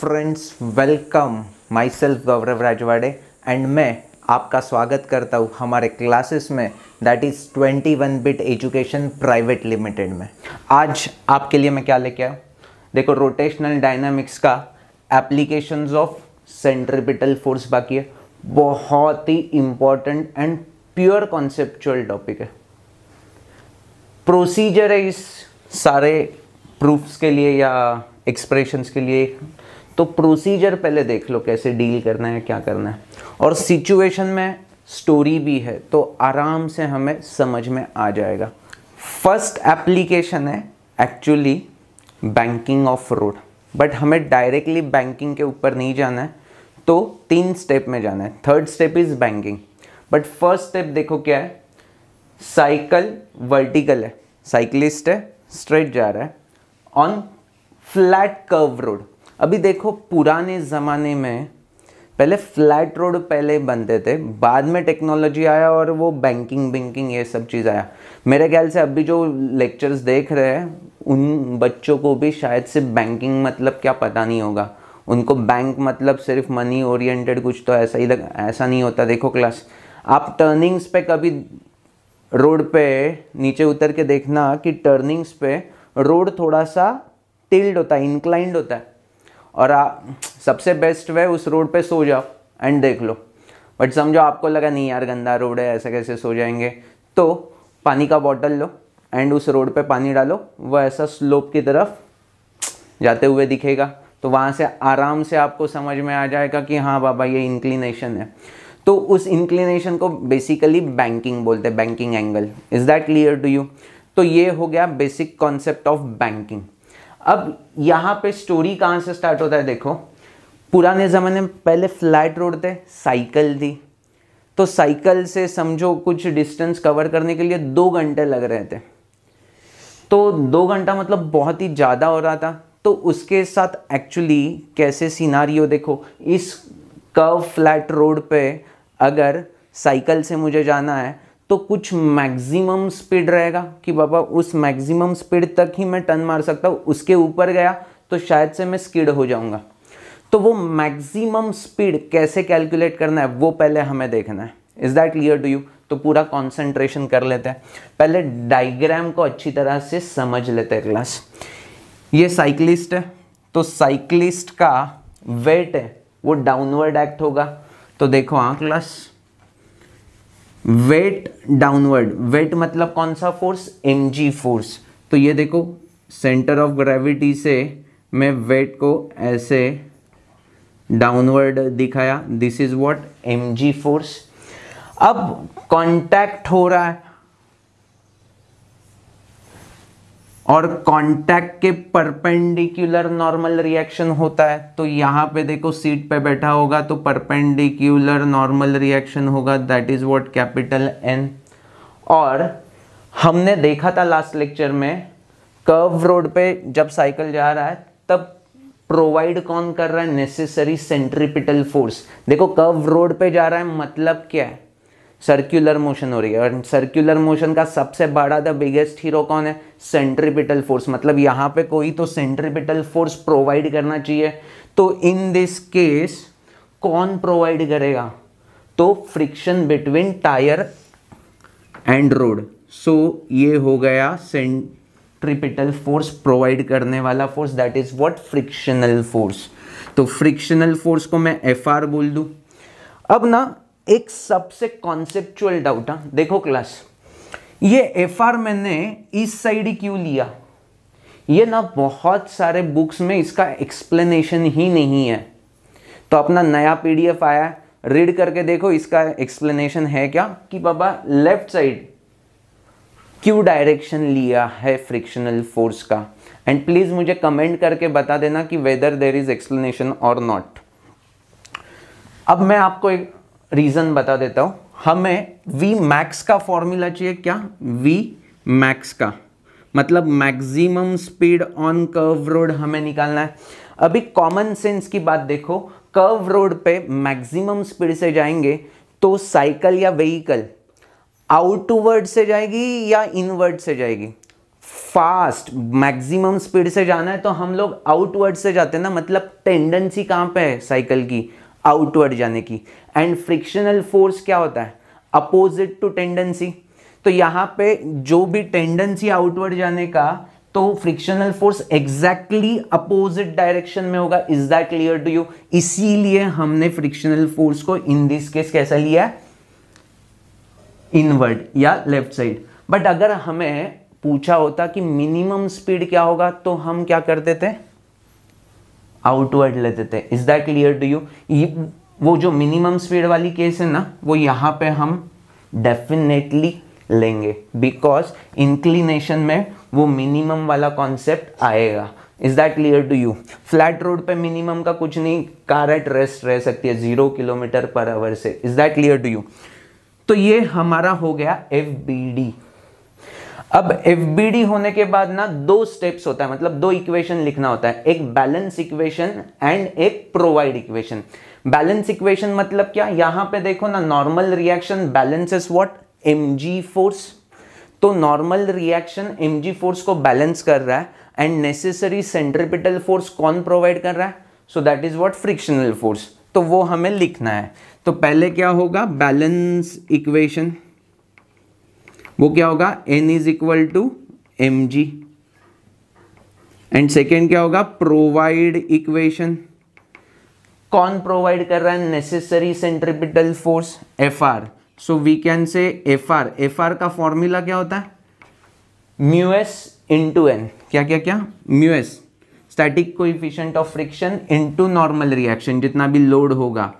Friends welcome माई सेल्फ Gaurav Rajwade and मैं आपका स्वागत करता हूँ हमारे क्लासेस में that is twenty one bit education private limited में आज आपके लिए मैं क्या लेके आया देखो रोटेशनल डायनामिक्स का एप्लीकेशन ऑफ सेंट्रिपिटल फोर्स बाकी है बहुत ही important and pure conceptual topic है प्रोसीजर है इस सारे प्रूफ्स के लिए या एक्सप्रेशंस के लिए तो प्रोसीजर पहले देख लो कैसे डील करना है क्या करना है और सिचुएशन में स्टोरी भी है तो आराम से हमें समझ में आ जाएगा फर्स्ट एप्लीकेशन है actually banking of road but हमें डायरेक्टली बैंकिंग के ऊपर नहीं जाना है तो तीन स्टेप में जाना है third step is banking but first step देखो क्या है साइकिल वर्टिकल है साइकिलिस्ट है स्ट्रेट जा रहा है ऑन फ्लैट कर्व रोड अभी देखो पुराने ज़माने में पहले फ्लैट रोड पहले बनते थे बाद में टेक्नोलॉजी आया और वो बैंकिंग बैंकिंग ये सब चीज़ आया मेरे ख्याल से अभी जो लेक्चर्स देख रहे हैं उन बच्चों को भी शायद से बैंकिंग मतलब क्या पता नहीं होगा उनको बैंक मतलब सिर्फ मनी ओरिएंटेड कुछ तो ऐसा ही लग ऐसा नहीं होता देखो क्लास आप टर्निंग्स पे कभी रोड पे नीचे उतर के देखना कि टर्निंग्स पे रोड थोड़ा सा टिल्ड होता है इंक्लाइंड होता है और आ, सबसे बेस्ट वे उस रोड पे सो जाओ एंड देख लो बट समझो आपको लगा नहीं यार गंदा रोड है ऐसे कैसे सो जाएंगे तो पानी का बॉटल लो एंड उस रोड पे पानी डालो वह ऐसा स्लोप की तरफ जाते हुए दिखेगा तो वहाँ से आराम से आपको समझ में आ जाएगा कि हाँ बाबा ये इंक्लिनेशन है तो उस इंक्लिनेशन को बेसिकली बैंकिंग बोलते हैं banking angle is that clear to you तो ये हो गया बेसिक कॉन्सेप्ट ऑफ बैंकिंग अब यहाँ पे स्टोरी कहाँ से स्टार्ट होता है देखो पुराने ज़माने में पहले फ्लैट रोड थे साइकिल थी तो साइकिल से समझो कुछ डिस्टेंस कवर करने के लिए दो घंटे लग रहे थे तो दो घंटा मतलब बहुत ही ज़्यादा हो रहा था तो उसके साथ एक्चुअली कैसे सीनारियो देखो इस कर्व फ्लैट रोड पे अगर साइकिल से मुझे जाना है तो कुछ मैक्सिमम स्पीड रहेगा कि बाबा उस मैक्सिमम स्पीड तक ही मैं टर्न मार सकता हूँ उसके ऊपर गया तो शायद से मैं स्कीड हो जाऊँगा तो वो मैक्सिमम स्पीड कैसे कैलकुलेट करना है वो पहले हमें देखना है is that clear to you तो पूरा कंसंट्रेशन कर लेते हैं पहले डायग्राम को अच्छी तरह से समझ लेते हैं क्लास ये साइक्लिस्ट है तो साइक्लिस्ट का वेट है वो डाउनवर्ड एक्ट होगा तो देखो हाँ क्लास वेट डाउनवर्ड वेट मतलब कौन सा फोर्स एम जी फोर्स तो ये देखो सेंटर ऑफ ग्रेविटी से मैं वेट को ऐसे डाउनवर्ड दिखाया this is what M G force अब कॉन्टैक्ट हो रहा है और कांटेक्ट के परपेंडिकुलर नॉर्मल रिएक्शन होता है तो यहाँ पे देखो सीट पे बैठा होगा तो परपेंडिकुलर नॉर्मल रिएक्शन होगा that is what capital N और हमने देखा था लास्ट लेक्चर में कर्व रोड पे जब साइकिल जा रहा है तब प्रोवाइड कौन कर रहा है नेसेसरी सेंट्रीपिटल फोर्स देखो कर्व रोड पे जा रहा है मतलब क्या है सर्कुलर मोशन हो रही है और सर्कुलर मोशन का सबसे बड़ा द बिगेस्ट हीरो कौन है सेंट्रिपिटल फोर्स मतलब यहाँ पे कोई तो सेंट्रिपिटल फोर्स प्रोवाइड करना चाहिए तो इन दिस केस कौन प्रोवाइड करेगा तो friction between tyre and road so ये हो गया सेंट्रिपिटल फोर्स प्रोवाइड करने वाला force that is what frictional force तो फ्रिक्शनल फोर्स को मैं एफ आर बोल दूँ अब ना एक सबसे कॉन्सेप्चुअल डाउट है देखो क्लास ये एफ आर मैंने इस साइड क्यों लिया ये ना बहुत सारे बुक्स में इसका एक्सप्लेनेशन ही नहीं है तो अपना नया पीडीएफ आया रीड करके देखो इसका एक्सप्लेनेशन है क्या कि बाबा लेफ्ट साइड क्यों डायरेक्शन लिया है फ्रिक्शनल फोर्स का एंड प्लीज़ मुझे कमेंट करके बता देना कि वेदर देर इज़ एक्सप्लेनेशन और नॉट अब मैं आपको एक रीज़न बता देता हूं हमें वी मैक्स का फॉर्मूला चाहिए क्या वी मैक्स का मतलब maximum speed on curve road हमें निकालना है अभी कॉमन सेंस की बात देखो कर्व रोड पे मैक्सिमम स्पीड से जाएंगे तो साइकिल या व्हीकल आउटवर्ड से जाएगी या इनवर्ड से जाएगी फास्ट मैक्सिमम स्पीड से जाना है तो हम लोग आउटवर्ड से जाते हैं ना मतलब टेंडेंसी कहाँ पे है साइकिल की आउटवर्ड जाने की एंड फ्रिक्शनल फोर्स क्या होता है अपोजिट टू टेंडेंसी तो यहाँ पे जो भी टेंडेंसी आउटवर्ड जाने का तो frictional force exactly opposite direction में होगा is that clear to you इसीलिए हमने फ्रिक्शनल फोर्स को इन दिस केस कैसा लिया इनवर्ड या लेफ्ट साइड बट अगर हमें पूछा होता कि मिनिमम स्पीड क्या होगा तो हम क्या करते थे आउटवर्ड ले देते हैं is that clear to you वो जो मिनिमम स्पीड वाली केस है ना वो यहाँ पे हम डेफिनेटली लेंगे बिकॉज इंक्लिनेशन में वो मिनिमम वाला कॉन्सेप्ट आएगा is that clear to you flat road पे मिनिमम का कुछ नहीं कार एट रेस्ट रह सकती है जीरो किलोमीटर पर आवर से is that clear to you तो ये हमारा हो गया एफ बी डी अब एफ होने के बाद ना दो स्टेप्स होता है मतलब दो इक्वेशन लिखना होता है एक बैलेंस इक्वेशन एंड एक प्रोवाइड इक्वेशन बैलेंस इक्वेशन मतलब क्या यहां पे देखो ना normal reaction balance is what m force तो नॉर्मल रिएक्शन एम फोर्स को बैलेंस कर रहा है एंड नेसेसरी सेंट्रिपिटल फोर्स कौन प्रोवाइड कर रहा है so that is what frictional force तो वो हमें लिखना है तो पहले क्या होगा बैलेंस इक्वेशन वो क्या होगा N is equal to M G and second क्या होगा प्रोवाइड इक्वेशन कौन प्रोवाइड कर रहा है necessary centripetal force F R so we can say F R F R का फॉर्मूला क्या होता है म्यूएस इंटू एन क्या क्या क्या mu s static coefficient of friction into normal reaction जितना भी लोड होगा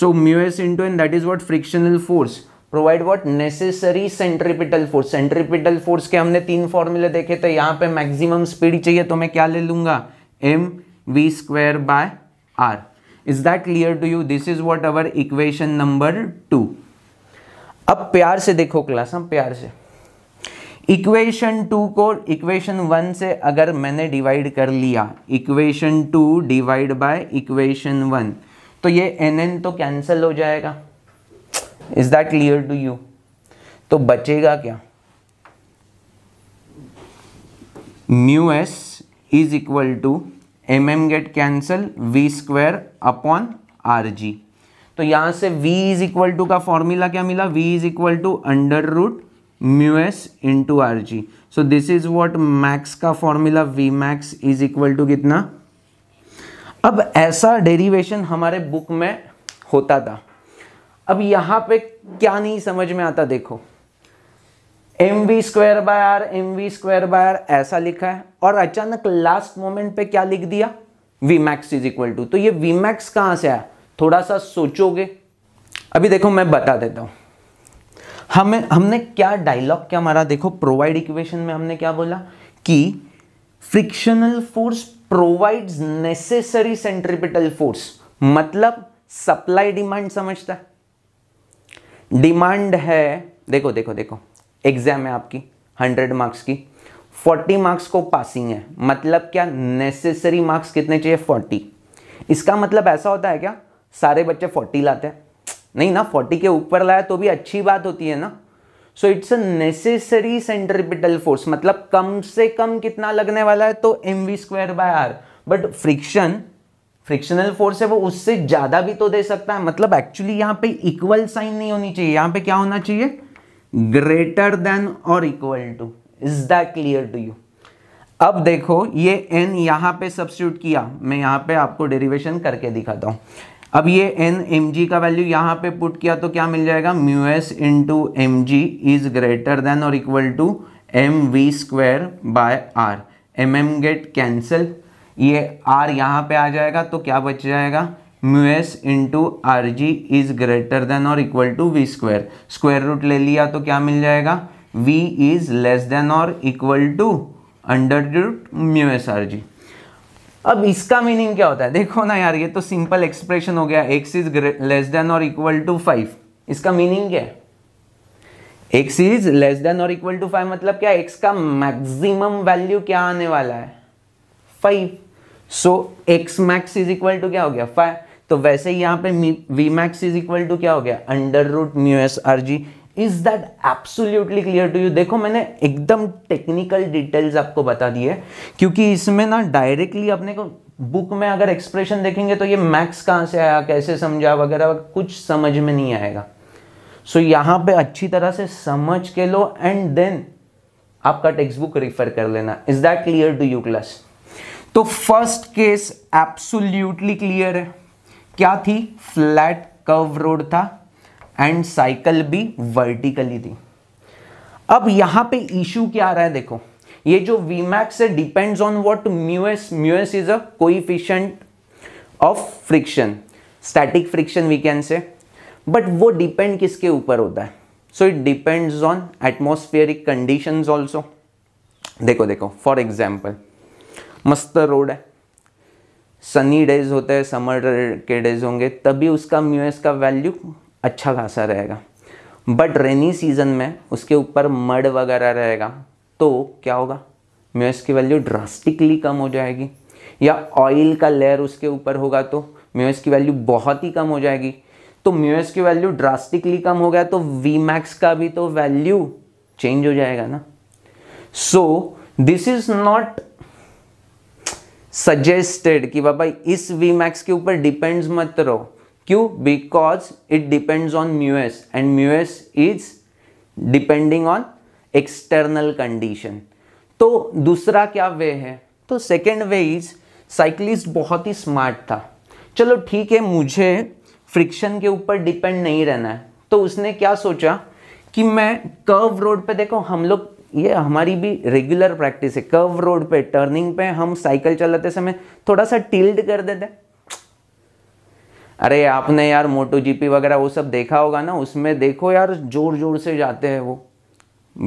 so mu s into N that is what frictional force provide what necessary centripetal force centripetal force के हमने तीन फॉर्मूले देखे थे यहाँ पे मैक्सिमम स्पीड चाहिए तो मैं क्या ले लूंगा M V square by R is that clear to you this is what our equation number two अब प्यार से देखो क्लास हम प्यार से इक्वेशन टू को इक्वेशन वन से अगर मैंने डिवाइड कर लिया equation two divide by equation one तो ये एन एन तो कैंसिल हो जाएगा is that clear to you तो बचेगा क्या mu S is equal to M M get cancel we square upon R G तो यहां से v इज इक्वल टू का फॉर्मूला क्या मिला v is equal to under root mu S to R G so this is what max का formula V max is equal to कितना अब ऐसा डेरिवेशन हमारे बुक में होता था अब यहां पे क्या नहीं समझ में आता देखो M V square by R M V square by R ऐसा लिखा है और अचानक लास्ट मोमेंट पे क्या लिख दिया V max is equal to तो ये वी मैक्स से आया थोड़ा सा सोचोगे अभी देखो मैं बता देता हूं हमें हमने क्या डायलॉग क्या मारा देखो प्रोवाइड इक्वेशन में हमने क्या बोला कि frictional force provides necessary centripetal force मतलब सप्लाई डिमांड समझता है डिमांड है देखो देखो देखो एग्जाम है आपकी हंड्रेड मार्क्स की फोर्टी मार्क्स को पासिंग है मतलब क्या नेसेसरी मार्क्स कितने चाहिए फोर्टी इसका मतलब ऐसा होता है क्या सारे बच्चे फोर्टी लाते हैं नहीं ना फोर्टी के ऊपर लाया तो भी अच्छी बात होती है ना so it's a necessary centripetal force मतलब कम से कम कितना लगने वाला है तो M V square by R but friction frictional force है वो उससे ज़्यादा भी तो दे सकता है मतलब एक्चुअली यहाँ पे इक्वल साइन नहीं होनी चाहिए यहाँ पे क्या होना चाहिए ग्रेटर देन और equal to is that clear to you अब देखो ये एन यहाँ पे सब्सिट्यूट किया मैं यहाँ पे आपको डेरिवेशन करके दिखाता हूँ अब ये एन एम जी का वैल्यू यहाँ पे पुट किया तो क्या मिल जाएगा mu S to M G is greater than और equal to M V square by R M M get cancel ये आर यहाँ पे आ जाएगा तो क्या बच जाएगा mu S to R G is greater than और equal to V square square root ले लिया तो क्या मिल जाएगा वी इज लेस देन और equal to under root mu S R G अब इसका मीनिंग क्या होता है देखो ना यार ये तो सिंपल एक्सप्रेशन हो गया एक्स इज लेस देन और इक्वल टू फाइव इसका मीनिंग क्या है एक्स इज लेस देन और इक्वल टू फाइव मतलब क्या एक्स का मैक्सिमम वैल्यू क्या आने वाला है five so X max is equal to क्या हो गया फाइव तो वैसे ही यहाँ पे V max is equal to क्या हो गया under root mu S R G is that absolutely clear to you देखो मैंने एकदम टेक्निकल डिटेल्स आपको बता दिए क्योंकि इसमें ना डायरेक्टली अपने को बुक में अगर एक्सप्रेशन देखेंगे तो ये मैक्स कहाँ से आया कैसे समझा वगैरह कुछ समझ में नहीं आएगा सो so, यहाँ पे अच्छी तरह से समझ के लो एंड देन आपका टेक्स्ट बुक रिफर कर लेना is that clear to you class तो फर्स्ट केस एब्सोल्यूटली क्लियर है क्या थी फ्लैट कर्व रोड था एंड साइकिल भी वर्टिकली थी अब यहां पे इश्यू क्या आ रहा है देखो ये जो वीमैक्स है depends on what mu s mu s is a coefficient of friction static friction we can say but वो डिपेंड किसके ऊपर होता है so it depends on atmospheric conditions also देखो देखो फॉर एग्जांपल मस्त रोड है सनी डेज होते हैं समर के डेज होंगे तभी उसका म्यूएस का वैल्यू अच्छा खासा रहेगा बट रेनी सीजन में उसके ऊपर मड वगैरह रहेगा तो क्या होगा म्यूएस की वैल्यू ड्रास्टिकली कम हो जाएगी या ऑयल का लेयर उसके ऊपर होगा तो म्यूएस की वैल्यू बहुत ही कम हो जाएगी तो म्यूएस की वैल्यू ड्रास्टिकली कम हो गया तो वी मैक्स का भी तो वैल्यू चेंज हो जाएगा ना so this is not suggested कि बाबा इस वी मैक्स के ऊपर डिपेंड्स मत रहो क्यों because it depends on mu s and mu s is depending on external condition तो दूसरा क्या वे है तो सेकेंड वे इज साइक्लिस्ट बहुत ही स्मार्ट था चलो ठीक है मुझे फ्रिक्शन के ऊपर डिपेंड नहीं रहना है तो उसने क्या सोचा कि मैं कर्व रोड पे देखो हम लोग ये हमारी भी रेगुलर प्रैक्टिस है कर्व रोड पे टर्निंग पे हम साइकिल चलाते समय थोड़ा सा टिल्ड कर देते अरे आपने यार मोटो जीपी वगैरह वो सब देखा होगा ना उसमें देखो यार जोर जोर से जाते हैं वो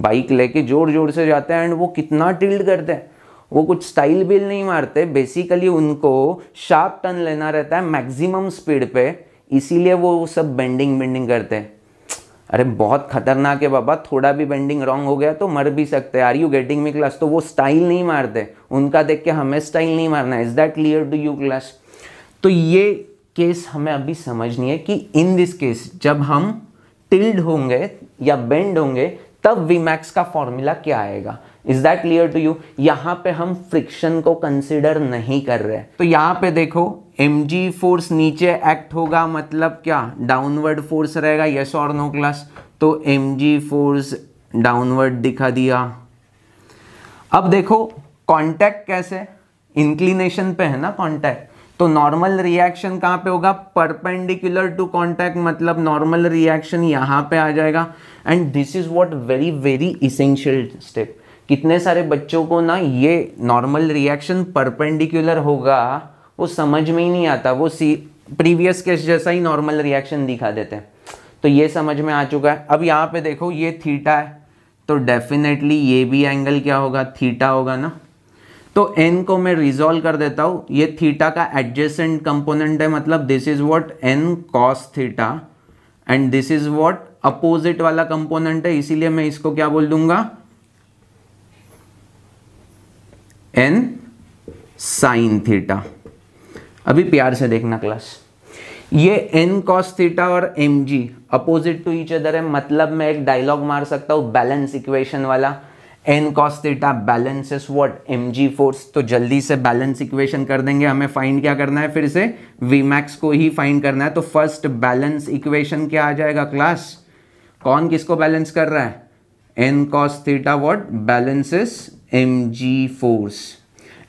बाइक लेके जोर जोर से जाते हैं एंड वो कितना टिल्ड करते हैं वो कुछ स्टाइल बिल नहीं मारते बेसिकली उनको शार्प टर्न लेना रहता है मैक्सिमम स्पीड पे इसीलिए वो सब बेंडिंग बेंडिंग करते हैं अरे बहुत खतरनाक है बाबा थोड़ा भी बेंडिंग रॉन्ग हो गया तो मर भी सकते हैं are you getting me class तो वो स्टाइल नहीं मारते उनका देख के हमें स्टाइल नहीं मारना is that clear to you class तो ये केस हमें अभी समझनी है कि इन दिस केस जब हम टिल्ड होंगे या बेंड होंगे तब वीमैक्स का फॉर्मूला क्या आएगा is that clear to you यहाँ पे हम फ्रिक्शन को कंसिडर नहीं कर रहे तो यहाँ पे देखो एम जी फोर्स नीचे एक्ट होगा मतलब क्या डाउनवर्ड फोर्स रहेगा यस और नो क्लास तो एम जी फोर्स डाउनवर्ड दिखा दिया अब देखो कांटेक्ट कैसे इंक्लिनेशन पे है ना कांटेक्ट तो नॉर्मल रिएक्शन कहाँ पे होगा परपेंडिकुलर टू कांटेक्ट मतलब नॉर्मल रिएक्शन यहाँ पे आ जाएगा and this is what very very essential step कितने सारे बच्चों को ना ये नॉर्मल रिएक्शन परपेंडिकुलर होगा वो समझ में ही नहीं आता वो सी प्रीवियस केस जैसा ही नॉर्मल रिएक्शन दिखा देते हैं तो ये समझ में आ चुका है अब यहाँ पे देखो ये थीटा है तो डेफिनेटली ये भी एंगल क्या होगा थीटा होगा ना तो एन को मैं रिजोल्व कर देता हूँ ये थीटा का एडजेसेंट कंपोनेंट है मतलब this is what N cos theta and this is what opposite वाला कंपोनेंट है इसीलिए मैं इसको क्या बोल दूंगा एन साइन थीटा अभी प्यार से देखना क्लास ये एन कॉस थीटा और M G opposite to each other है मतलब मैं एक डायलॉग मार सकता हूँ बैलेंस इक्वेशन वाला N cos theta balance is what M G force तो जल्दी से बैलेंस इक्वेशन कर देंगे हमें फाइंड क्या करना है फिर से वी मैक्स को ही फाइंड करना है तो फर्स्ट बैलेंस इक्वेशन क्या आ जाएगा क्लास कौन किसको बैलेंस कर रहा है N cos theta what balances M ji force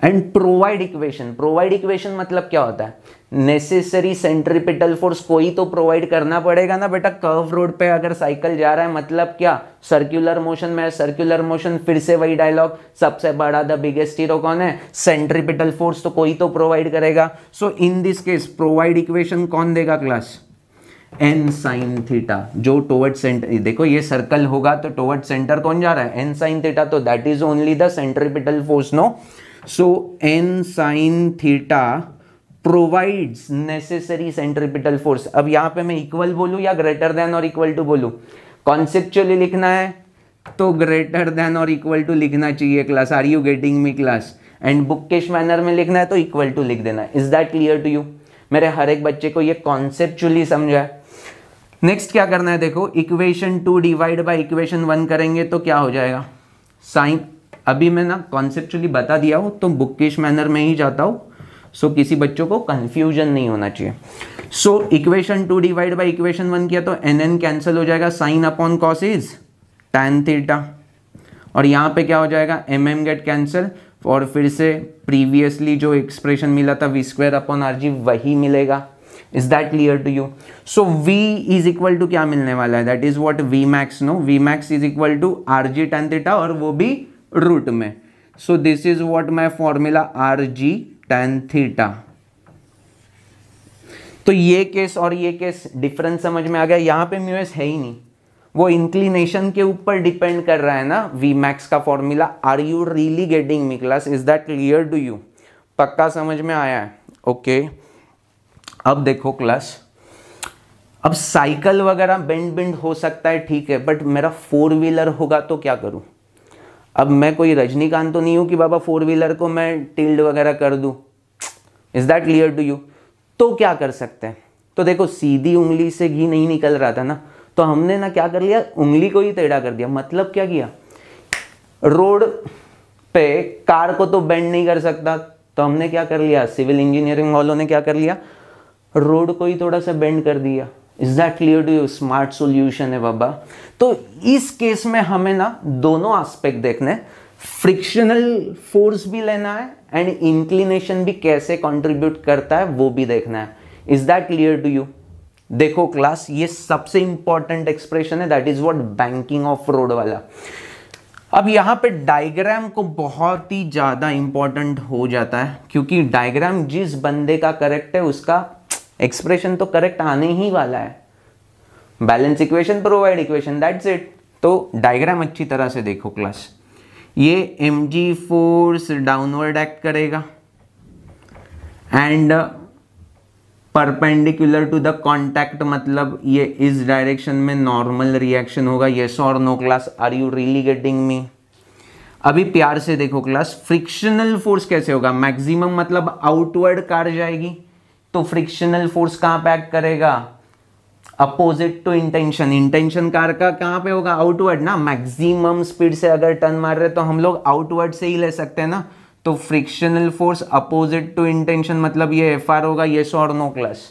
and provide equation provide equation मतलब क्या होता है नेसेसरी सेंट्रीपिटल फोर्स कोई तो प्रोवाइड करना पड़ेगा ना बेटा कर्व रोड पे अगर साइकिल जा रहा है मतलब क्या सर्कुलर मोशन में सर्कुलर मोशन फिर से वही डायलॉग सबसे बड़ा द बिगेस्ट हीरो कौन है सेंट्रीपिटल फोर्स तो कोई तो प्रोवाइड करेगा so in this case provide equation कौन देगा क्लास एन साइन थीटा जो टोवर्ड सेंटर देखो ये सर्कल होगा तो टोवर्ड सेंटर कौन जा रहा है एन साइन थीटा तो that is only the centripetal force no so N sine theta provides necessary centripetal force अब यहां पे मैं इक्वल बोलू या ग्रेटर देन और इक्वल टू बोलू कॉन्सेप्चुअली लिखना है तो ग्रेटर देन और इक्वल टू लिखना चाहिए class are you getting me class and bookish manner में लिखना है तो इक्वल टू लिख देना is that clear to you मेरे हर एक बच्चे को ये कॉन्सेप्चुअली समझा है नेक्स्ट क्या करना है देखो equation two divide by equation one करेंगे तो क्या हो जाएगा साइन अभी मैं ना कॉन्सेप्चुअली बता दिया हूँ तो बुकिश मैनर में ही जाता हूँ सो so, किसी बच्चों को कंफ्यूजन नहीं होना चाहिए so equation two divide by equation one किया तो एन एन कैंसिल हो जाएगा sine upon is tan theta और यहाँ पे क्या हो जाएगा एम एम गेट कैंसिल और फिर से प्रीवियसली जो एक्सप्रेशन मिला था V square upon are G वही मिलेगा is that clear to you so V is equal to क्या मिलने वाला है that is what V max no V max is equal to R ji tan theta और वो भी रूट में so this is what my formula R ji tan theta तो ये केस और ये केस डिफरेंस समझ में आ गया यहां पे म्यूएस है ही नहीं वो इंक्लिनेशन के ऊपर डिपेंड कर रहा है ना वी मैक्स का formula are you really getting me class is that clear to you पक्का समझ में आया है ओके okay. अब देखो क्लास अब साइकिल वगैरह बेंड बेंड हो सकता है ठीक है बट मेरा फोर व्हीलर होगा तो क्या करूं अब मैं कोई रजनीकांत तो नहीं हूं कि बाबा फोर व्हीलर को मैं टिल्ड वगैरह कर दू is that clear to you तो क्या कर सकते हैं तो देखो सीधी उंगली से घी नहीं निकल रहा था ना तो हमने ना क्या कर लिया उंगली को ही टेढ़ा कर दिया मतलब क्या किया रोड पे कार को तो बेंड नहीं कर सकता तो हमने क्या कर लिया सिविल इंजीनियरिंग वालों ने क्या कर लिया रोड को ही थोड़ा सा बेंड कर दिया is that clear to you smart solution है बाबा तो इस केस में हमें ना दोनों आस्पेक्ट देखने फ्रिक्शनल फोर्स भी लेना है एंड इंक्लिनेशन भी कैसे कंट्रीब्यूट करता है वो भी देखना है is that clear to you देखो क्लास ये सबसे इंपॉर्टेंट एक्सप्रेशन है that is what banking of road वाला अब यहाँ पे डायग्राम को बहुत ही ज़्यादा इंपॉर्टेंट हो जाता है क्योंकि डायग्राम जिस बंदे का करेक्ट है उसका एक्सप्रेशन तो करेक्ट आने ही वाला है balance equation provide equation that's it तो डायग्राम अच्छी तरह से देखो क्लास ये एम जी फोर्स डाउनवर्ड एक्ट करेगा and perpendicular to the contact मतलब ये इस डायरेक्शन में नॉर्मल रिएक्शन होगा येस और no class are you really getting me अभी प्यार से देखो क्लास फ्रिक्शनल फोर्स कैसे होगा मैक्सिमम मतलब आउटवर्ड कार जाएगी तो फ्रिक्शनल फोर्स कहां पे एक्ट करेगा opposite to intention intention car का कहां पे होगा आउटवर्ड ना मैक्सिमम स्पीड से अगर टर्न मार रहे तो हम लोग आउटवर्ड से ही ले सकते हैं ना तो frictional force opposite to intention मतलब ये एफ आर होगा ये सो और नो क्लस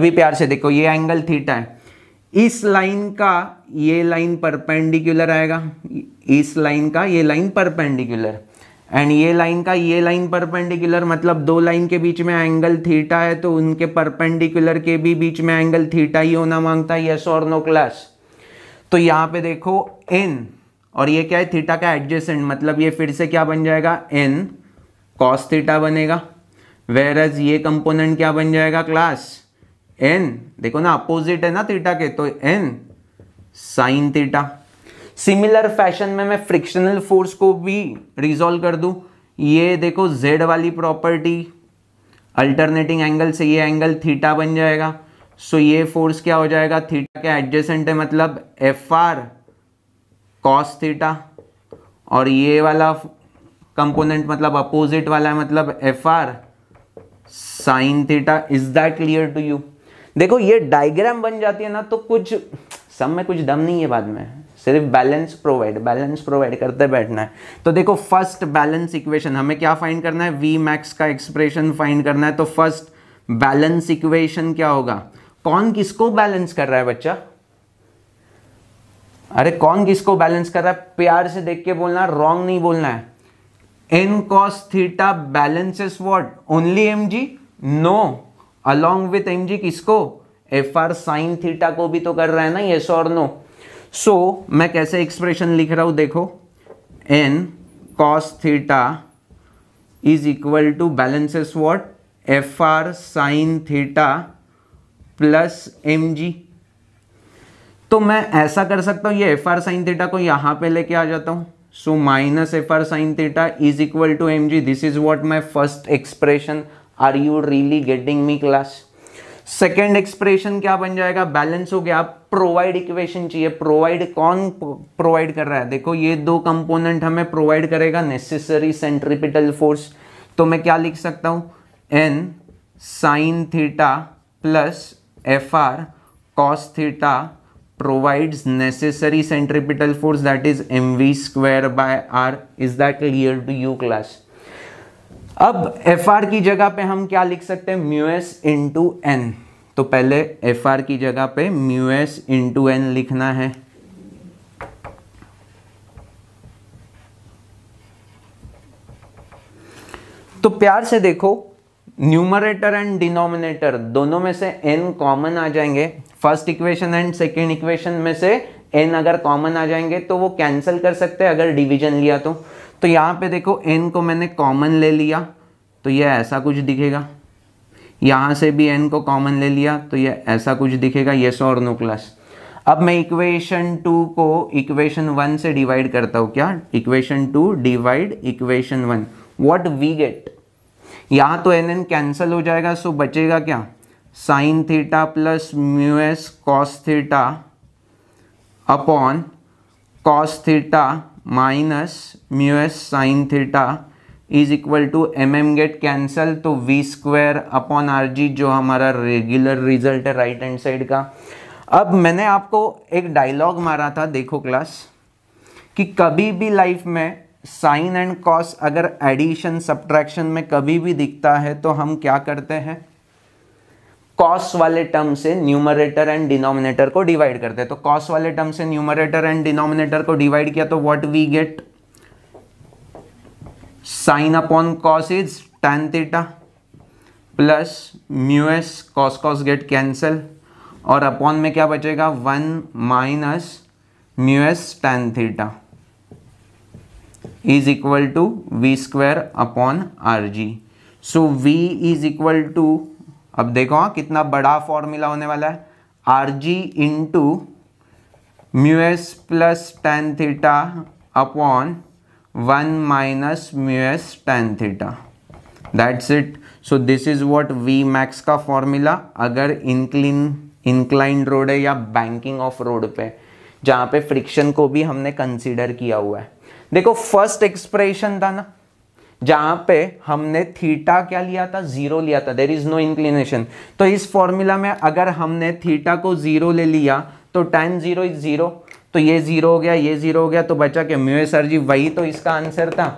अभी प्यार से देखो ये एंगल थीटा है इस लाइन का ये लाइन परपेंडिकुलर आएगा इस लाइन का ये लाइन परपेंडिकुलर एंड ये लाइन का ये लाइन परपेंडिकुलर मतलब दो लाइन के बीच में एंगल थीटा है तो उनके परपेंडिकुलर के भी बीच में एंगल थीटा ही होना मांगता है यस और नो क्लास तो यहाँ पे देखो एन और ये क्या है थीटा का एडजेसेंट मतलब ये फिर से क्या बन जाएगा एन कॉस थीटा बनेगा वेरज ये कंपोनेंट क्या बन जाएगा क्लास एन देखो ना अपोजिट है ना थीटा के तो N sine theta similar fashion में मैं फ्रिक्शनल फोर्स को भी रिजोल्व कर दूं ये देखो जेड वाली प्रॉपर्टी अल्टरनेटिंग एंगल से ये एंगल थीटा बन जाएगा सो so ये फोर्स क्या हो जाएगा थीटा के एडजेसेंट है मतलब एफ आर कॉस थीटा और ये वाला कंपोनेंट मतलब अपोजिट वाला है मतलब F R sine theta is that clear to you देखो ये डायग्राम बन जाती है ना तो कुछ सब में कुछ दम नहीं है बाद में सिर्फ बैलेंस प्रोवाइड बैलेंस प्रोवाइड करते बैठना है तो देखो फर्स्ट बैलेंस इक्वेशन हमें क्या फाइंड करना है वी मैक्स का एक्सप्रेशन फाइंड करना है तो फर्स्ट बैलेंस इक्वेशन क्या होगा कौन किसको बैलेंस कर रहा है बच्चा अरे कौन किसको बैलेंस कर रहा है प्यार से देख के बोलना रॉन्ग नहीं बोलना है N cos theta is what only M G no along with M G किसको एफ आर साइन थीटा को भी तो कर रहा है ना यस और नो सो so, मैं कैसे एक्सप्रेशन लिख रहा हूँ देखो N cos theta is equal to balances what F R sine theta plus M G तो मैं ऐसा कर सकता हूँ ये एफ आर साइन थीटा को यहाँ पे लेके आ जाता हूँ so minus F R sine theta is equal to M G this is what my first expression are you really getting me class second expression क्या बन जाएगा बैलेंस हो गया प्रोवाइड इक्वेशन चाहिए प्रोवाइड कौन प्रोवाइड कर रहा है देखो ये दो कंपोनेंट हमें प्रोवाइड करेगा नेसेसरी सेंट्रिपिटल फोर्स तो मैं क्या लिख सकता हूं N sine theta plus F R cos theta necessary centripetal force that is M V square by R is that clear to you class अब एफ आर की जगह पे हम क्या लिख सकते हैं म्यूएस इंटू एन तो पहले एफ आर की जगह पे म्यूएस इंटू एन लिखना है तो प्यार से देखो न्यूमरेटर एंड डिनोमिनेटर दोनों में से एन कॉमन आ जाएंगे first equation and second equation में से एन अगर कॉमन आ जाएंगे तो वो कैंसिल कर सकते हैं अगर डिवीजन लिया तो तो यहाँ पे देखो एन को मैंने कॉमन ले लिया तो यह ऐसा कुछ दिखेगा यहाँ से भी एन को कॉमन ले लिया तो यह ऐसा कुछ दिखेगा ये सो और नो प्लस अब मैं इक्वेशन टू को इक्वेशन वन से डिवाइड करता हूँ क्या equation two divide equation one what we get यहाँ तो एन एन कैंसिल हो जाएगा सो बचेगा क्या sine theta plus mu S cos theta upon cos theta minus mu S sine theta is equal to M M get cancel तो V square upon are G जो हमारा regular result है right hand side का अब मैंने आपको एक dialogue मारा था देखो क्लास कि कभी भी लाइफ में साइन एंड कॉस अगर एडिशन सब्ट्रैक्शन में कभी भी दिखता है तो हम क्या करते हैं कॉस वाले टर्म से न्यूमरेटर एंड डिनोमिनेटर को डिवाइड करते हैं तो कॉस वाले टर्म से न्यूमरेटर एंड डिनोमिनेटर को डिवाइड किया तो what we get sine upon cos is tan theta plus mu S cos cos get cancel और अपॉन में क्या बचेगा one minus mu S tan theta is equal to V square upon are G so V is equal to अब देखो हाँ कितना बड़ा formula होने वाला है are G into mu S plus tan theta upon one minus mu S tan theta that's it so this is what V max का formula अगर इंक्लिन इंक्लाइंड रोड है या बैंकिंग ऑफ रोड पे जहाँ पे फ्रिक्शन को भी हमने कंसिडर किया हुआ है देखो फर्स्ट एक्सप्रेशन था ना जहां पे हमने थीटा क्या लिया था जीरो लिया था देर इज नो इंक्लिनेशन तो इस फॉर्मूला में अगर हमने थीटा को जीरो ले लिया तो टाइम जीरो इज जीरो तो ये जीरो हो गया ये जीरो हो गया तो बचा क्या म्यू सर जी वही तो इसका आंसर था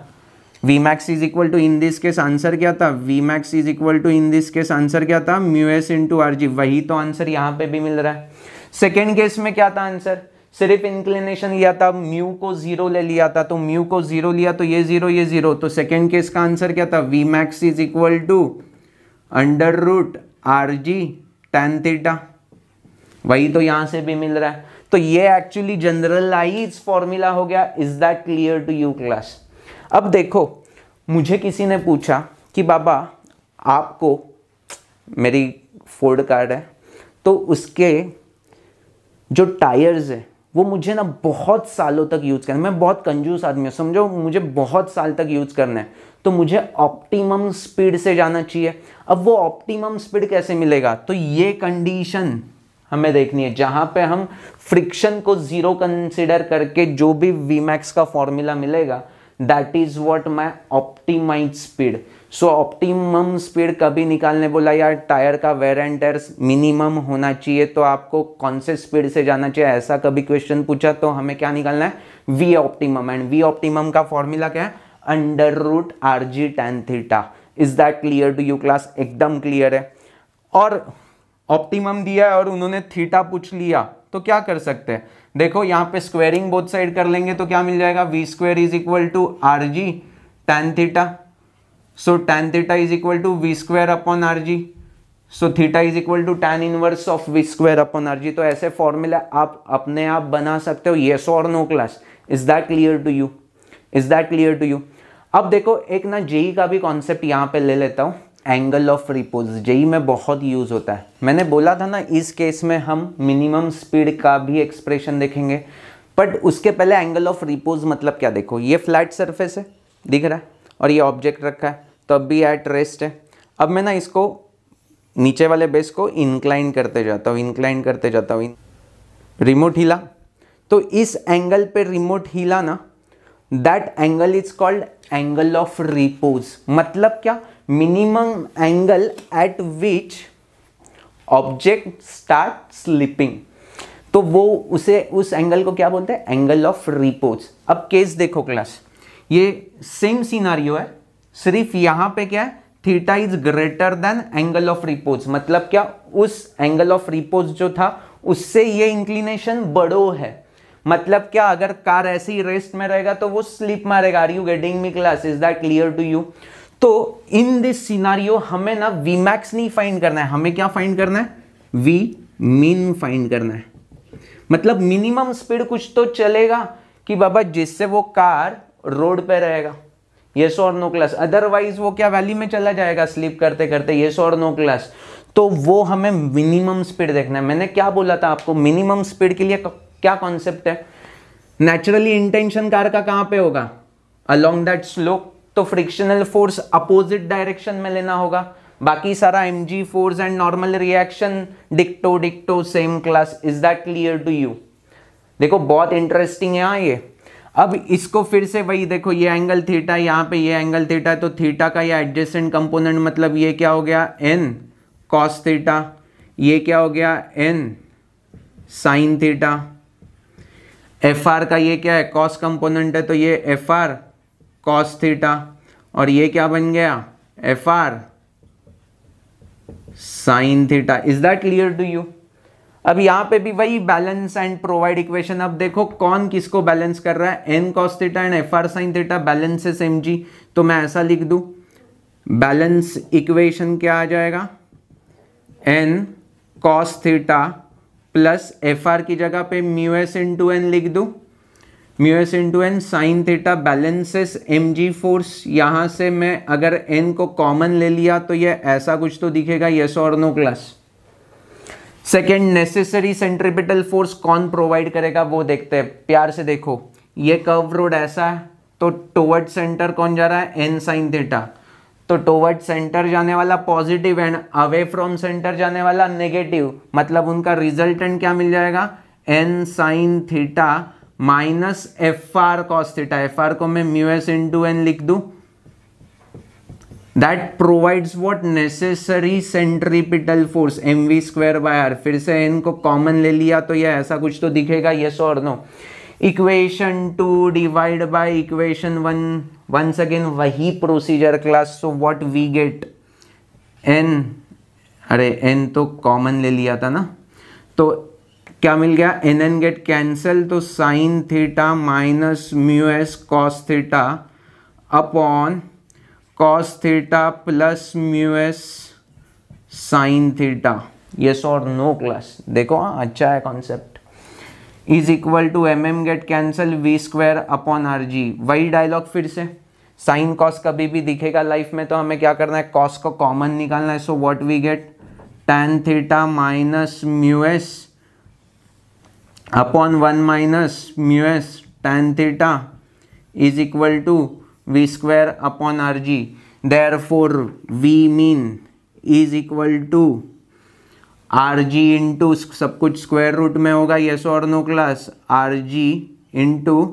V max is equal to in this case answer क्या था V max is equal to in this case answer क्या था mu S to R G वही तो आंसर यहाँ पे भी मिल रहा है सेकेंड केस में क्या था आंसर सिर्फ इंक्लिनेशन लिया था म्यू को जीरो ले लिया था तो म्यू को जीरो लिया तो ये जीरो ये जीरो तो सेकेंड केस का आंसर क्या था V max is equal to under root R G tan theta वही तो यहां से भी मिल रहा है तो ये एक्चुअली जनरलाइज फॉर्मूला हो गया is that clear to you class अब देखो मुझे किसी ने पूछा कि बाबा आपको मेरी फोर्ड कार्ड है तो उसके जो टायर्स हैं वो मुझे ना बहुत सालों तक यूज़ करना है मैं बहुत कंजूस आदमी हूँ समझो मुझे बहुत साल तक यूज़ करना है तो मुझे ऑप्टिमम स्पीड से जाना चाहिए अब वो ऑप्टिमम स्पीड कैसे मिलेगा तो ये कंडीशन हमें देखनी है जहाँ पे हम फ्रिक्शन को ज़ीरो कंसिडर करके जो भी वी मैक्स का फॉर्मूला मिलेगा that is what my optimize speed so optimum speed कभी निकालने बोला यार टायर का वेर एंड टेयर मिनिमम होना चाहिए तो आपको कौन से स्पीड से जाना चाहिए ऐसा कभी क्वेश्चन पूछा तो हमें क्या निकालना है V optimum and V optimum का फॉर्मूला क्या है under root R G tan theta is that clear to you class एकदम क्लियर है और ऑप्टिमम दिया है और उन्होंने थीटा पूछ लिया तो क्या कर सकते हैं देखो यहाँ पे स्क्वेयरिंग बोथ साइड कर लेंगे तो क्या मिल जाएगा V square is equal to R ji tan theta so tan theta is equal to V square upon are G so theta is equal to tan inverse of V square upon R G तो ऐसे formula आप अपने आप बना सकते हो yes और no class is that clear to you is that clear to you अब देखो एक ना जेई e का भी कॉन्सेप्ट यहाँ पे ले लेता हूँ एंगल ऑफ रिपोज जेई में बहुत यूज होता है मैंने बोला था ना इस केस में हम मिनिमम स्पीड का भी एक्सप्रेशन देखेंगे बट उसके पहले एंगल ऑफ रिपोज मतलब क्या देखो ये फ्लैट सरफेस है दिख रहा है और ये ऑब्जेक्ट रखा है तो अब भी एट रेस्ट है अब मैं ना इसको नीचे वाले बेस को इंक्लाइन करते जाता हूँ इंक्लाइन करते जाता हूँ रिमोट हिला तो इस एंगल पे रिमोट हिला ना that angle is called angle of repose मतलब क्या minimum angle at which object start slipping तो वो उसे उस एंगल को क्या बोलते हैं एंगल ऑफ रिपोज अब केस देखो क्लास ये सेम सीनारियो है सिर्फ यहां पे क्या है theta is greater than angle of repose मतलब क्या उस एंगल ऑफ रिपोज जो था उससे ये इंक्लिनेशन बड़ो है मतलब क्या अगर कार ऐसे ही रेस्ट में रहेगा तो वो स्लिप मारेगा are you getting me class is that clear to you तो इन दिस सिनारियो हमें ना वी मैक्स नहीं फाइंड करना है हमें क्या फाइंड करना है वी मीन फाइंड करना है मतलब मिनिमम स्पीड कुछ तो चलेगा कि बाबा जिससे वो कार रोड पे रहेगा येस और नो क्लास अदरवाइज वो क्या वैली में चला जाएगा स्लीप करते करते येस और नो क्लास तो वो हमें मिनिमम स्पीड देखना है मैंने क्या बोला था आपको मिनिमम स्पीड के लिए क्या कॉन्सेप्ट है नेचुरली इंटेंशन कार का कहाँ पे होगा अलोंग दैट स्लोप तो फ्रिक्शनल फोर्स अपोजिट डायरेक्शन में लेना होगा बाकी सारा M G force and normal reaction डिक्टो डिक्टो same class is that clear to you देखो बहुत इंटरेस्टिंग है हाँ ये अब इसको फिर से वही देखो ये एंगल थीटा यहाँ पे ये एंगल थीटा तो थीटा का ये एडजेसेंट कंपोनेंट मतलब ये क्या हो गया एन कॉस थीटा ये क्या हो गया N sine theta F R का ये क्या है कॉस कंपोनेंट है तो ये एफ आर कॉस थीटा और ये क्या बन गया F R sine theta is that clear to you अब यहाँ पे भी वही बैलेंस एंड प्रोवाइड इक्वेशन अब देखो कौन किसको बैलेंस कर रहा है N cos theta and F R sine theta balances M G तो मैं ऐसा लिख दूँ बैलेंस इक्वेशन क्या आ जाएगा N cos theta plus F R की जगह पे म्यू एस टू एन लिख दूँ mu S into N sine theta balances M जी फोर्स यहाँ से मैं अगर एन को कॉमन ले लिया तो ये ऐसा कुछ तो दिखेगा यस और no class second necessary centripetal force कौन प्रोवाइड करेगा वो देखते हैं प्यार से देखो ये कर्व रोड ऐसा है तो टोवर्ड सेंटर कौन जा रहा है एन साइन थीटा तो टोवर्ड सेंटर जाने वाला positive and away from center जाने वाला नेगेटिव मतलब उनका रिजल्टेंट क्या मिल जाएगा N sine theta minus F R cos theta F R को मैं mu S into N लिख दूँ that provides what necessary centripetal force M V square by R फिर से इनको कॉमन ले लिया तो ये ऐसा कुछ तो दिखेगा येस और no equation two divide by equation one once again वही procedure class so what we get N अरे एन तो कॉमन ले लिया था ना तो क्या मिल गया एन एन गेट कैंसल तो sine theta minus mu S cos theta upon cos theta plus mu S sine theta yes और नो क्लास देखो हाँ, अच्छा है concept is equal to M M get cancel we square upon are G वही dialogue फिर से sine cos कभी भी दिखेगा लाइफ में तो हमें क्या करना है कॉस को कॉमन निकालना है so what we get tan theta minus mu S upon one minus mu S tan theta is equal to v square upon rg. Therefore, v mean is equal to are G into सब कुछ square root में होगा yes और no class are G into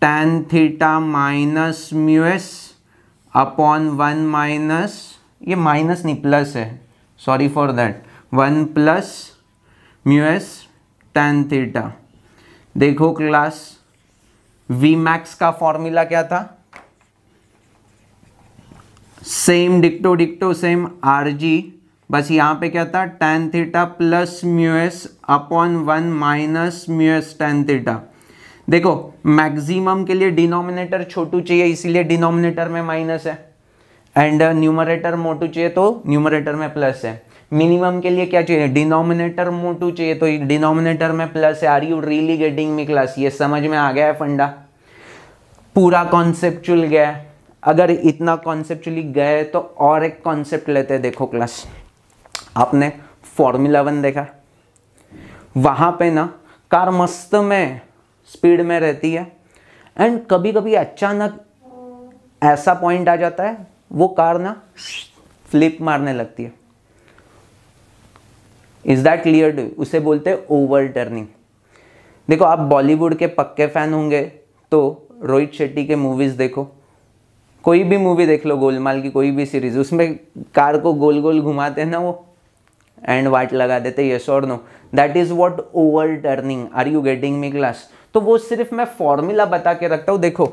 ten theta minus mu S upon one minus ये minus नहीं plus है sorry for that one plus mu s tan theta देखो class we max का फॉर्मूला क्या था सेम डिक्टो डिक्टो सेम आर जी बस यहाँ पे क्या था ten theta plus mu s upon one minus mu S tan theta देखो मैक्सिमम के लिए डिनोमिनेटर छोटू चाहिए इसीलिए डिनोमिनेटर में माइनस है एंड न्यूमरेटर uh, मोटू चाहिए तो न्यूमरेटर में प्लस है मिनिमम के लिए क्या चाहिए डिनोमिनेटर मोटू चाहिए तो डिनोमिनेटर में प्लस है are you really getting me class ये समझ में आ गया है फंडा पूरा कॉन्सेप्ट चुल गया है अगर इतना कॉन्सेप्चुअली गए तो और एक कॉन्सेप्ट लेते देखो क्लास आपने फॉर्मूला वन देखा वहां पे ना कार मस्त में स्पीड में रहती है एंड कभी कभी अचानक ऐसा पॉइंट आ जाता है वो कार ना फ्लिप मारने लगती है इज दैट क्लियर टू उसे बोलते हैं ओवर टर्निंग देखो आप बॉलीवुड के पक्के फैन होंगे तो रोहित शेट्टी के मूवीज़ देखो कोई भी मूवी देख लो गोलमाल की कोई भी सीरीज उसमें कार को गोल गोल घुमाते हैं ना वो एंड वाट लगा देते यस और no that is what overturning are you getting me class तो वो सिर्फ मैं फॉर्मूला बता के रखता हूँ देखो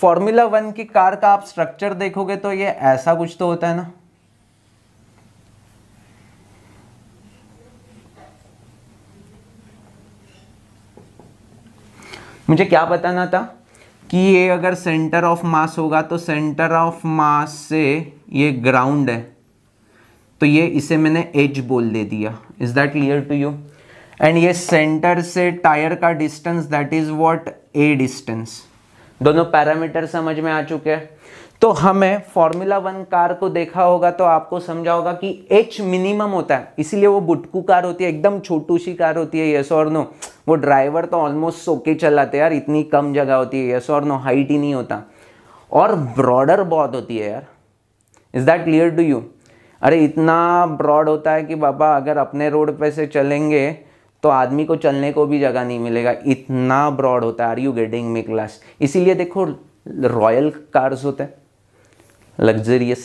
फॉर्मूला वन की कार का आप स्ट्रक्चर देखोगे तो ये ऐसा कुछ तो होता है ना मुझे क्या बताना था कि ये अगर सेंटर ऑफ मास होगा तो सेंटर ऑफ मास से ये ग्राउंड है तो ये इसे मैंने एज बोल दे दिया is that clear to you and ये सेंटर से टायर का distance that is what a distance दोनों पैरामीटर समझ में आ चुके हैं तो हमें फॉर्मूला वन कार को देखा होगा तो आपको समझा होगा कि एच मिनिमम होता है इसीलिए वो बुटकू कार होती है एकदम छोटू सी कार होती है यस और नो वो ड्राइवर तो ऑलमोस्ट सोके चलाते चलाते यार इतनी कम जगह होती है यस और नो हाइट ही नहीं होता और ब्रॉडर बहुत होती है यार is that clear to you अरे इतना ब्रॉड होता है कि बाबा अगर अपने रोड पे से चलेंगे तो आदमी को चलने को भी जगह नहीं मिलेगा इतना ब्रॉड होता है are you getting me class इसीलिए देखो रॉयल कार्स होते हैं लग्जरियस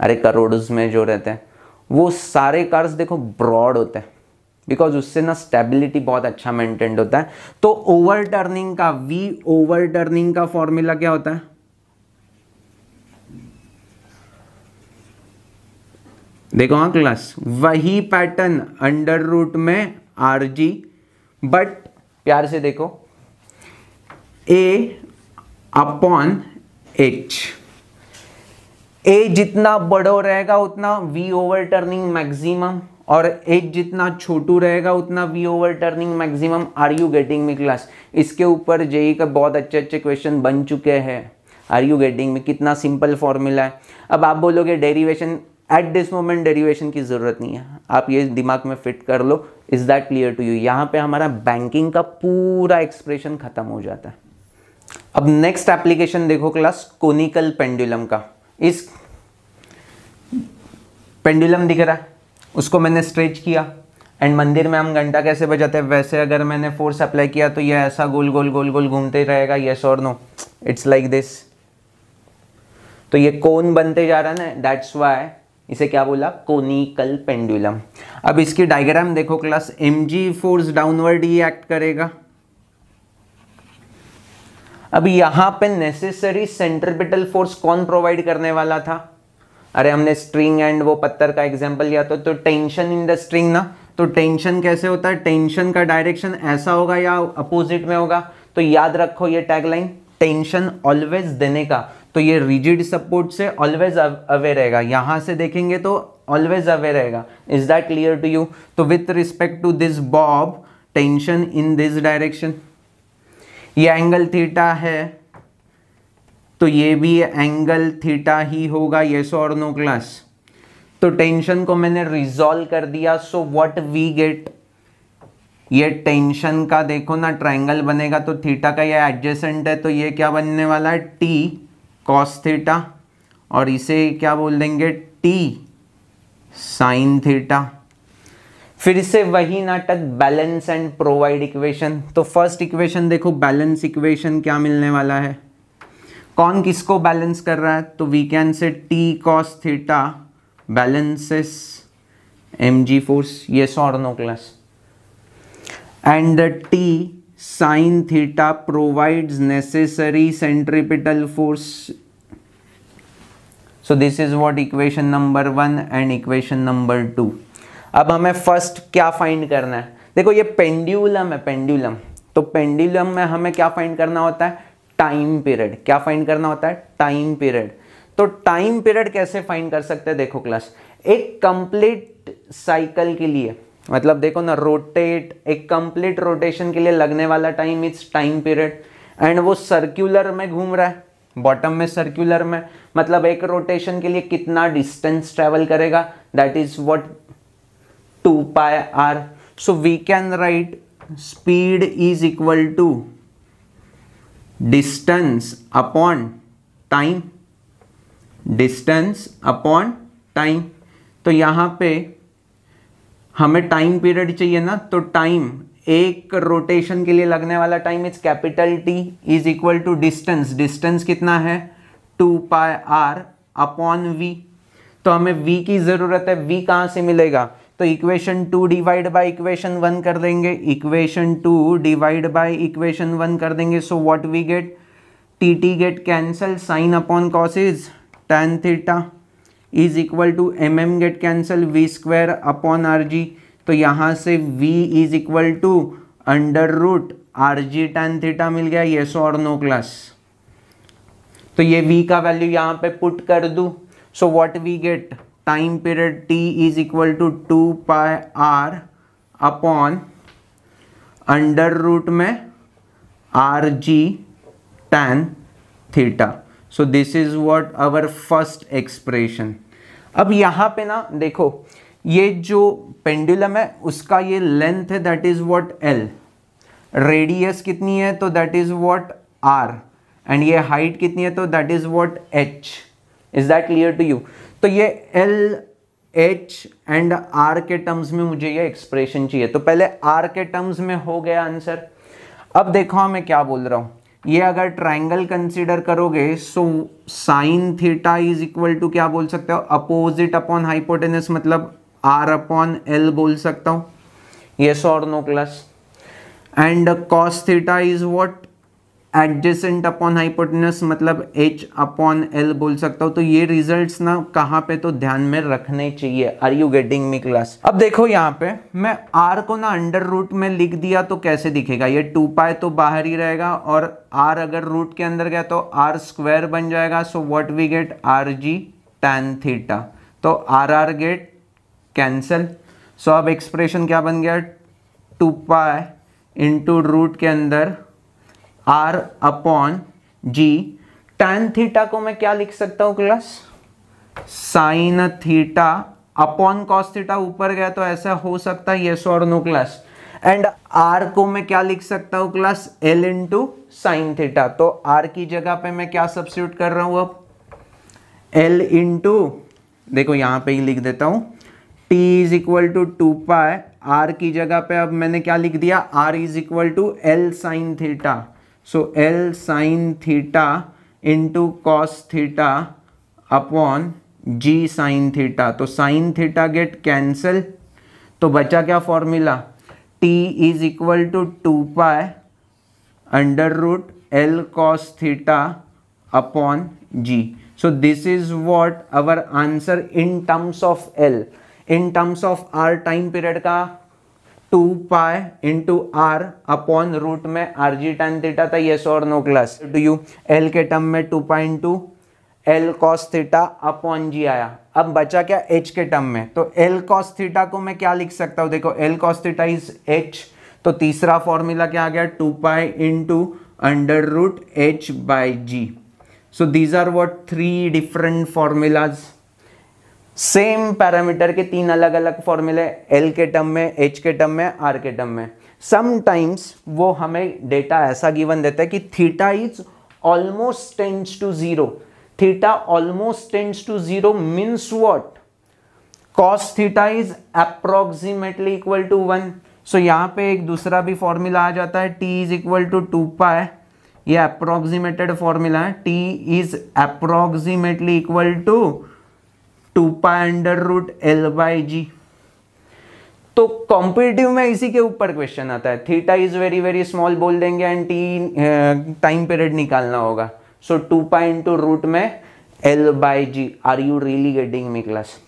अरे करोड में जो रहते हैं वो सारे कार्स देखो ब्रॉड होते हैं बिकॉज उससे ना स्टेबिलिटी बहुत अच्छा मेंटेन होता है तो ओवर टर्निंग का वी ओवर टर्निंग का फॉर्मूला क्या होता है देखो हाँ क्लास वही पैटर्न अंडर रूट में आर जी बट प्यार से देखो ए अपॉन एच ए जितना बड़ो रहेगा उतना वी ओवर टर्निंग मैक्सिमम और एज जितना छोटू रहेगा उतना V overturning maximum are you getting me class इसके ऊपर जेई e का बहुत अच्छे अच्छे क्वेश्चन बन चुके हैं आर यू गेटिंग में कितना सिंपल फॉर्मूला है अब आप बोलोगे derivation at this moment derivation की ज़रूरत नहीं है आप ये दिमाग में फिट कर लो is that clear to you यहाँ पे हमारा बैंकिंग का पूरा एक्सप्रेशन ख़त्म हो जाता है अब नेक्स्ट एप्लीकेशन देखो क्लास कोनिकल पेंडुलम का इस पेंडुलम दिख रहा है उसको मैंने स्ट्रेच किया एंड मंदिर में हम घंटा कैसे बजाते हैं वैसे अगर मैंने फोर्स अप्लाई किया तो यह ऐसा गोल गोल गोल गोल घूमते रहेगा येस और नो इट्स लाइक दिस तो ये कोन बनते जा रहा है ना डैट्स वाई इसे क्या बोला कोनिकल पेंडुलम अब इसकी डायग्राम देखो क्लास एम जी फोर्स डाउनवर्ड ही एक्ट करेगा अब यहाँ पे नेसेसरी सेंट्रिपिटल फोर्स कौन प्रोवाइड करने वाला था अरे हमने स्ट्रिंग एंड वो पत्थर का एग्जाम्पल लिया तो तो टेंशन इन द स्ट्रिंग ना तो टेंशन कैसे होता है टेंशन का डायरेक्शन ऐसा होगा या अपोजिट में होगा तो याद रखो ये टैगलाइन टेंशन ऑलवेज देने का तो ये रिजिड सपोर्ट से ऑलवेज अवे रहेगा यहाँ से देखेंगे तो ऑलवेज अवे रहेगा is that clear to you तो with respect to this bob tension in this direction ये एंगल थीटा है तो ये भी एंगल थीटा ही होगा ये सो और नो क्लास तो टेंशन को मैंने रिजोल्व कर दिया सो व्हाट वी गेट ये टेंशन का देखो ना ट्रायंगल बनेगा तो थीटा का ये एडजेसेंट है तो ये क्या बनने वाला है टी कॉस थीटा और इसे क्या बोल देंगे टी साइन थीटा फिर से वही नाटक बैलेंस एंड प्रोवाइड इक्वेशन तो फर्स्ट इक्वेशन देखो बैलेंस इक्वेशन क्या मिलने वाला है कौन किसको बैलेंस कर रहा है तो we can say T cos theta balances M ji force ये और no and the T sine theta provides necessary centripetal force so this is what equation number one and equation number two अब हमें first क्या find करना है देखो ये पेंड्यूलम है पेंड्यूलम तो पेंड्यूलम में हमें क्या फाइंड करना होता है टाइम पीरियड क्या फाइंड करना होता है टाइम पीरियड तो टाइम पीरियड कैसे फाइंड कर सकते हैं देखो क्लास एक कंप्लीट साइकिल के लिए मतलब देखो ना रोटेट एक कंप्लीट रोटेशन के लिए लगने वाला time it's time period and वो सर्क्यूलर में घूम रहा है बॉटम में सर्क्यूलर में मतलब एक रोटेशन के लिए कितना डिस्टेंस ट्रेवल करेगा that is what 2 pi r. So we can write speed is equal to distance upon time distance upon time तो यहाँ पे हमें टाइम पीरियड चाहिए ना तो टाइम एक रोटेशन के लिए लगने वाला time is capital T is equal to distance distance कितना है two pi r upon v तो हमें वी की ज़रूरत है वी कहाँ से मिलेगा तो equation two divide by equation one कर देंगे equation two divide by equation one कर देंगे so what we get t t get cancel sine upon cos is tan theta is equal to M M get cancel we square upon R G तो यहाँ से v is equal to under root R G tan theta मिल गया ये so और no class तो ये we का वैल्यू यहाँ पे पुट कर दू so what we get time period t is equal to two pi r upon under root में are g tan theta so this is what our first expression अब यहाँ पे ना देखो ये जो पेंडुलम है उसका ये लेंथ है that is what l radius कितनी है तो that is what r and ये हाइट कितनी है तो that is what h is that clear to you तो ये एल एच एंड आर के टर्म्स में मुझे ये एक्सप्रेशन चाहिए तो पहले आर के टर्म्स में हो गया आंसर अब देखो हाँ, मैं क्या बोल रहा हूं ये अगर ट्राइंगल कंसीडर करोगे so sine theta is equal to क्या बोल सकते हो अपोजिट अपॉन हाइपोटेनस मतलब आर अपॉन एल बोल सकता हूँ सो और no class and cos theta is what adjacent upon hypotenuse मतलब एच अपॉन एल बोल सकता हूँ तो ये रिजल्ट्स ना कहाँ पे तो ध्यान में रखने चाहिए are you getting me class अब देखो यहाँ पे मैं आर को ना अंडर रूट में लिख दिया तो कैसे दिखेगा ये टू पाए तो बाहर ही रहेगा और आर अगर रूट के अंदर गया तो आर स्क्वायर बन जाएगा so what we get r g tan theta तो r r get cancel so अब एक्सप्रेशन क्या बन गया टू पाए इंटू रूट के अंदर r upon g tan theta को मैं क्या लिख सकता हूं class sine theta upon cos theta ऊपर गया तो ऐसा हो सकता है यस और नो क्लास एंड आर को मैं क्या लिख सकता हूं class l into sine theta तो आर की जगह पे मैं क्या सब्सिट्यूट कर रहा हूं अब एल टू देखो यहां पे ही लिख देता हूं t is equal to two pi r की जगह पे अब मैंने क्या लिख दिया r is equal to l sine theta so l sine theta into cos theta upon g sine theta तो साइन थीटा गेट कैंसल तो बचा क्या formula t is equal to two pi under root l cos theta upon g so this is what our answer in terms of l in terms of r time period का two pi into r upon root में R G tan theta था yes और no class to you l के term में two pi into l cos theta upon g आया अब बचा क्या एच के टर्म में तो एल कॉस थीटा को मैं क्या लिख सकता हूँ देखो l cos theta is h तो तीसरा फॉर्मूला क्या आ गया two pi into under root h by g so these are what three different formulas same parameter के तीन अलग अलग फॉर्मूले एल के टर्म में एच के टर्म में आर के टर्म में समटाइम्स वो हमें डेटा ऐसा गिवन देता है कि theta is almost tends to zero theta almost tends to zero means what cos theta is approximately equal to one so यहाँ पे एक दूसरा भी फॉर्मूला आ जाता है t is equal to two pi ये अप्रोक्सीमेटेड फॉर्मूला है t is approximately equal to two pi under root l by g तो कॉम्पिटिटिव में इसी के ऊपर क्वेश्चन आता है theta is very very small बोल देंगे एंड टी टाइम पीरियड निकालना होगा so two pi into root में l by g are you really getting me class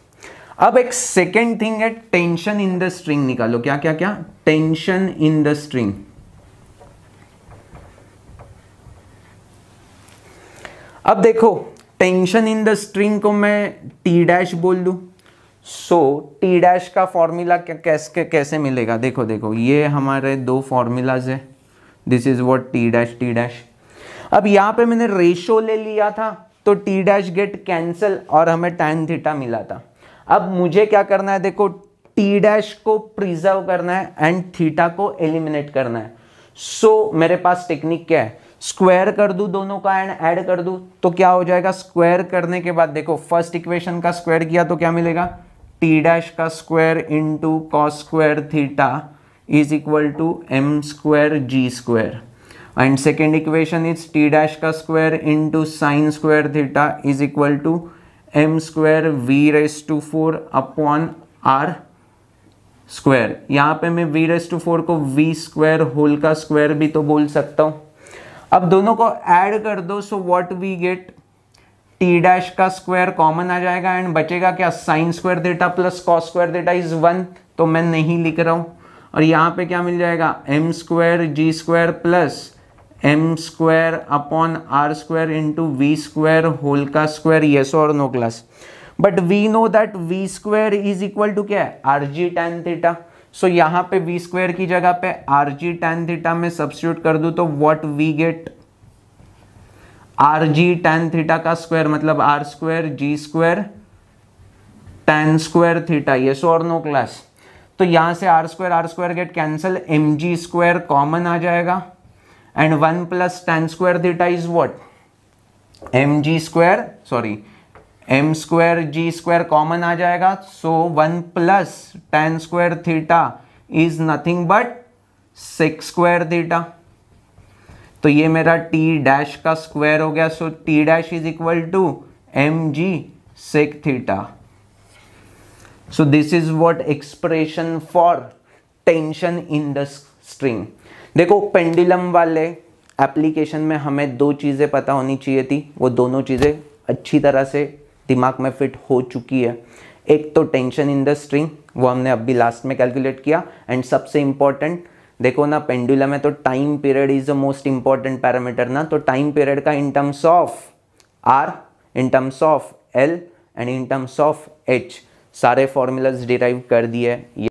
अब एक सेकेंड थिंग है टेंशन इन द स्ट्रिंग निकालो क्या क्या क्या टेंशन इन द स्ट्रिंग अब देखो टेंशन इन द स्ट्रिंग को मैं टी डैश बोल दूँ सो टी डैश का फॉर्मूला कैसे कैसे मिलेगा देखो देखो ये हमारे दो फॉर्मूलाज है this is what t dash t dash अब यहां पे मैंने रेशो ले लिया था तो टी डैश गेट कैंसल और हमें टैन थीटा मिला था अब मुझे क्या करना है देखो टी डैश को प्रिजर्व करना है एंड थीटा को एलिमिनेट करना है सो so, मेरे पास टेक्निक क्या है स्क्वायर कर दूं दोनों का एंड ऐड कर दूं तो क्या हो जाएगा स्क्वायर करने के बाद देखो फर्स्ट इक्वेशन का स्क्वायर किया तो क्या मिलेगा टी डैश का square into cos square theta is equal to m square g square and second equation is t dash का square into sine square theta is equal to m square v raise to four upon r square यहाँ पे मैं v raise to four को v square whole का square भी तो बोल सकता हूँ अब दोनों को ऐड कर दो so what we get t dash का स्क्वायर कॉमन आ जाएगा एंड बचेगा क्या sine square theta plus cos square theta is one तो मैं नहीं लिख रहा हूँ और यहाँ पे क्या मिल जाएगा m square g square plus m square upon r square into v square whole का स्क्वायर येस और no class but we know that v square is equal to क्या है are g tan theta so so, यहां पे v square की जगह पे r जी tan theta में सब्सिट्यूट कर दू तो what we get r ji tan theta का स्क्वायर मतलब r square g square tan square theta ये सो और नो क्लास तो यहां से r square r square get cancel m g square common आ जाएगा and one plus tan square theta is what M g square sorry m square g square common आ जाएगा so one plus tan square theta is nothing but sec square theta तो ये मेरा t dash का square हो गया so t dash is equal to M g sec theta so this is what expression for tension in the string देखो pendulum वाले application में हमें दो चीज़ें पता होनी चाहिए थी वो दोनों चीज़ें अच्छी तरह से दिमाग में फिट हो चुकी है एक तो टेंशन इन द स्ट्रिंग वो हमने अभी लास्ट में कैलकुलेट किया एंड सबसे इंपॉर्टेंट देखो ना पेंडुलम में तो time period is the most important parameter ना तो टाइम पीरियड का in terms of r in terms of l and in terms of h सारे फॉर्मूलाज डिराइव कर दिए